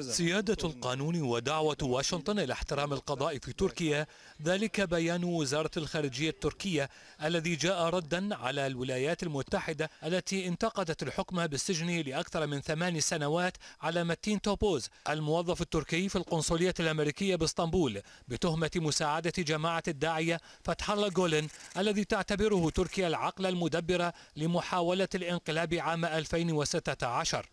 سيادة القانون ودعوة واشنطن إلى احترام القضاء في تركيا ذلك بيان وزارة الخارجية التركية الذي جاء ردا على الولايات المتحدة التي انتقدت الحكم بالسجن لأكثر من ثمان سنوات على متين توبوز الموظف التركي في القنصلية الأمريكية باسطنبول بتهمة مساعدة جماعة الداعية فتح الله جولن الذي تعتبره تركيا العقل المدبر لمحاولة الانقلاب عام 2016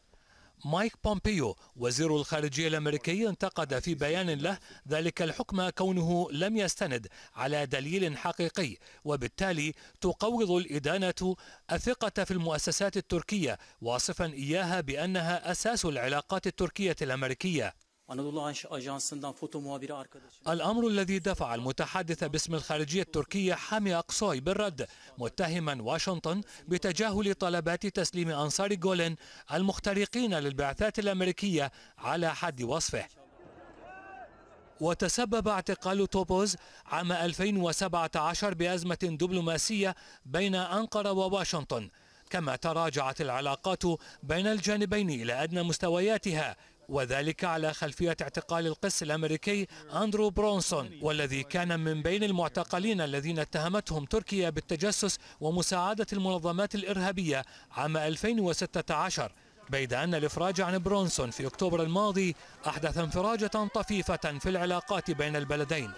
مايك بومبيو وزير الخارجية الأمريكي انتقد في بيان له ذلك الحكم كونه لم يستند على دليل حقيقي وبالتالي تقوض الإدانة الثقة في المؤسسات التركية واصفا إياها بأنها أساس العلاقات التركية الأمريكية الأمر الذي دفع المتحدث باسم الخارجية التركية حامي أقصاي بالرد متهما واشنطن بتجاهل طلبات تسليم أنصار جولين المخترقين للبعثات الأمريكية على حد وصفه وتسبب اعتقال توبوز عام 2017 بأزمة دبلوماسية بين أنقرة وواشنطن كما تراجعت العلاقات بين الجانبين إلى أدنى مستوياتها وذلك على خلفية اعتقال القس الأمريكي أندرو برونسون والذي كان من بين المعتقلين الذين اتهمتهم تركيا بالتجسس ومساعدة المنظمات الإرهابية عام 2016 بيد أن الإفراج عن برونسون في أكتوبر الماضي أحدث انفراجة طفيفة في العلاقات بين البلدين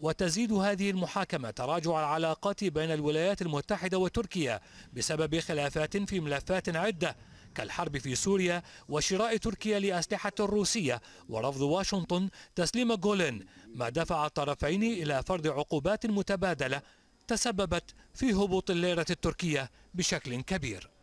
وتزيد هذه المحاكمة تراجع العلاقات بين الولايات المتحدة وتركيا بسبب خلافات في ملفات عدة كالحرب في سوريا وشراء تركيا لأسلحة روسية ورفض واشنطن تسليم جولين ما دفع الطرفين إلى فرض عقوبات متبادلة تسببت في هبوط الليرة التركية بشكل كبير